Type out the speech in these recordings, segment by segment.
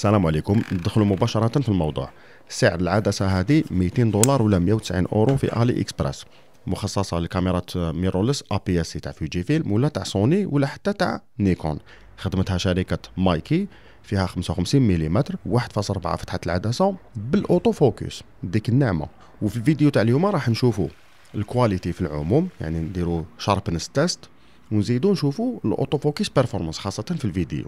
السلام عليكم ندخلوا مباشره في الموضوع سعر العدسه هذه 200 دولار ولا 190 اورو في الي اكسبرس مخصصه لكاميرات ميرولس ا بي اس تاع فيوجي فيلم ولا تاع سوني ولا حتى تاع نيكون خدمتها شركه مايكي فيها 55 ملم 1.4 فتحه العدسه بالاوتو فوكس ديك النعمه وفي الفيديو تاع اليوم راح نشوفوا الكواليتي في العموم يعني نديرو شاربنس تيست ونزيدو نشوفوا الاوتو فوكس بيرفورمانس خاصه في الفيديو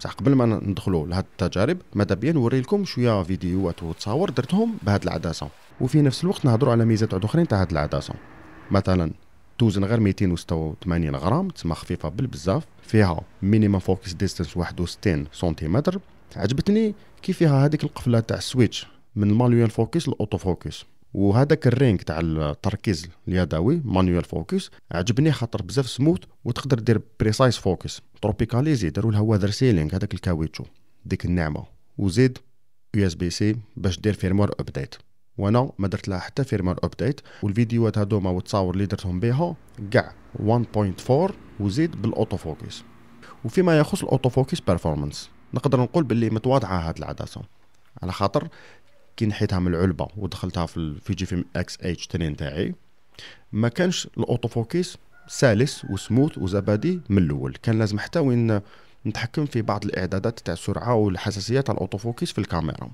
بصح قبل ما ندخلوا لهاد التجارب ماذا بيا نوري لكم شويه فيديوهات وتصاور درتهم بهاد العدسه وفي نفس الوقت نهضروا على ميزات عاد اخرين تاع هاد العدسه مثلا توزن غير 286 غرام تسمى خفيفه بالبزاف فيها مينيمم فوكس ديستانس 61 سنتيمتر عجبتني كيف فيها هذيك القفله تاع السويتش من المانيوال فوكس للاوتو فوكس وهذاك الرينك تاع التركيز اليدوي مانوال فوكس عجبني خاطر بزاف سموث وتقدر دير بريسايز فوكس تروبيكاليزي داروا لها وذر سيلينغ هذاك الكاويتشو ديك النعمه وزيد يو اس بي سي باش دير فيرموار ابديت وانا ما درت لها حتى فيرموار ابديت والفيديوهات هذوما والتصاور اللي درتهم بها كاع 1.4 وزيد بالاوتو فوكس وفيما يخص الاوتو فوكس بيرفورمانس نقدر نقول باللي متواضعه هاد العدسه على خاطر كي نحيتها من العلبه ودخلتها في الفي جي فيلم اكس اتش 2 تاعي ما كانش الاوتوفوكيس سلس وسموث وزبادي من الاول كان لازم حتى وين نتحكم في بعض الاعدادات تاع السرعه والحساسيه تاع الاوتوفوكيس في الكاميرا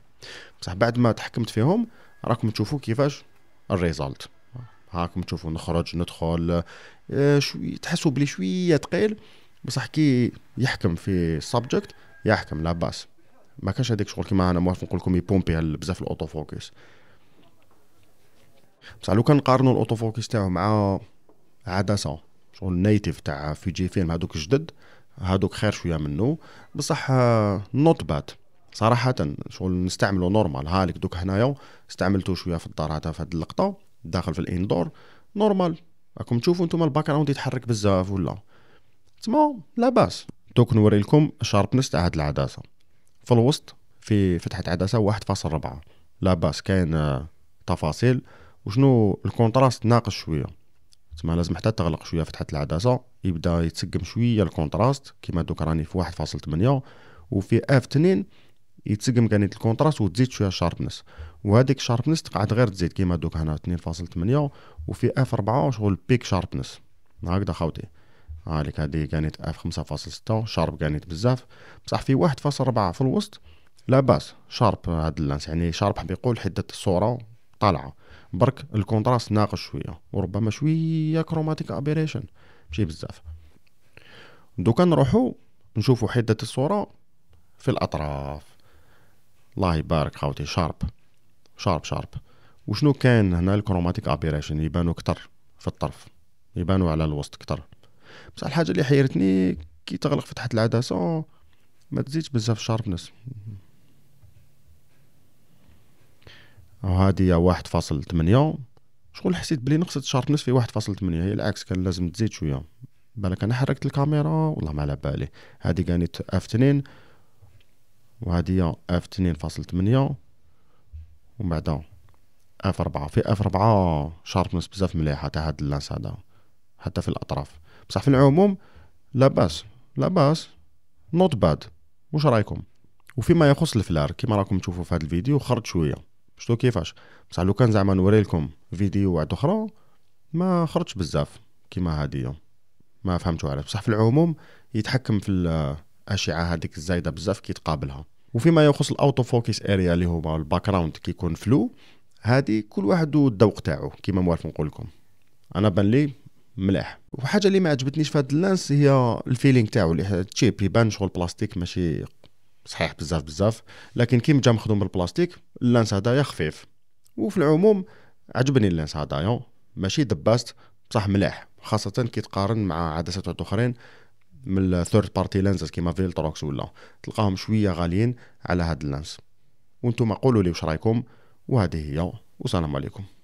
بصح بعد ما تحكمت فيهم راكم تشوفوا كيفاش الريزالت هاكم تشوفوا نخرج ندخل آه، شوي تحسوا بلي شويه ثقيل بصح كي يحكم في السبجكت يحكم لا باس ما كانش هذاك شغل كيما انا موافق نقول لكم يبومبي بزاف الاوتو فوكس بصح لو كنقارنوا الاوتو فوكس تاعو مع عدسه شغل نيتيف تاع فيجي فيلم هادوك جدد هادوك خير شويه منه بصح نوت باد صراحه شغل نستعملو نورمال هالك دوك هنايا استعملتو شويه في الدار هذا في هاد اللقطه داخل في الاندور نورمال راكم تشوفوا نتوما الباك جراوند يتحرك بزاف ولا تما لا باس دوك نوري لكم شاربنس تاع هاد العدسه في الوسط في فتحة عدسة واحد ربعة لا باس كاين آه، تفاصيل وشنو الكونتراست ناقص شويه تسمى لازم حتى تغلق شويه فتحه العدسه يبدا يتسقم شويه الكونتراست كيما دوك راني في واحد فاصل 1.8 وفي اف تنين يتسقم كاني الكونتراست وتزيد شويه الشاربنس وهاديك الشاربنس تقعد غير تزيد كيما دوك هنا فاصل 2.8 وفي اف ربعة شغل بيك شاربنس هكذا خاوتي هاليك هادي كانت اف خمسة فاصل ستة شارب كانت بزاف بصح في واحد فاصل ربعة في الوسط لا باس شارب هاد اللانس يعني شارب حاب يقول حدة الصورة طالعة برك الكونتراست ناقص شوية وربما شوية كروماتيك ابيريشن ماشي بزاف دوكا نروحو نشوفو حدة الصورة في الأطراف الله يبارك خاوتي شارب شارب شارب وشنو كان هنا الكروماتيك ابيريشن يبانو كتر في الطرف يبانو على الوسط كتر بصح الحاجه اللي حيرتني كي تغلق فتحه العدسه ما تزيدش بزاف الشاربنس وهادي هي واحد فاصل ثمانية شغل حسيت بلي نقصت شاربنس في واحد فاصل ثمانية هي العكس كان لازم تزيد شويه بالك انا حركت الكاميرا والله ما على بالي هادي كانت اف تنين وهادي اف تنين فاصل ثمانية ومن بعد اف اربعة في اف اربعة شاربنس بزاف مليحه تاع هاد اللانس هذا حتى في الاطراف بصح في العموم لا باس لا باس نوت باد واش رايكم وفيما يخص الفلار كما راكم تشوفوا في هذا الفيديو خرج شويه شتو كيفاش بصح لو كان زعما نوري لكم فيديو واحد اخرى ما خرجش بزاف كيما هذه ما فهمتو علاش بصح في العموم يتحكم في الاشعه هذيك الزايده بزاف كيتقابلها وفيما يخص الاوتو فوكس اريا اللي هو الباك جراوند كيكون فلو هادي كل واحد والذوق تاعو كيما موالف نقول لكم انا بان لي ملاح وحاجه اللي ما عجبتنيش في هذا اللانس هي الفيلينغ تاعو اللي تشيب يبان شغل بلاستيك ماشي صحيح بزاف بزاف لكن كيما جا مخدوم بالبلاستيك اللانس هذايا خفيف وفي العموم عجبني اللانس هذايا ماشي دباست بصح ملاح خاصه كي تقارن مع عدسات اخرين من الثيرد بارتي لانسز كيما فيلتروكس ولا تلقاهم شويه غاليين على هاد اللانس وانتم قولوا لي واش رايكم وهذه هي والسلام عليكم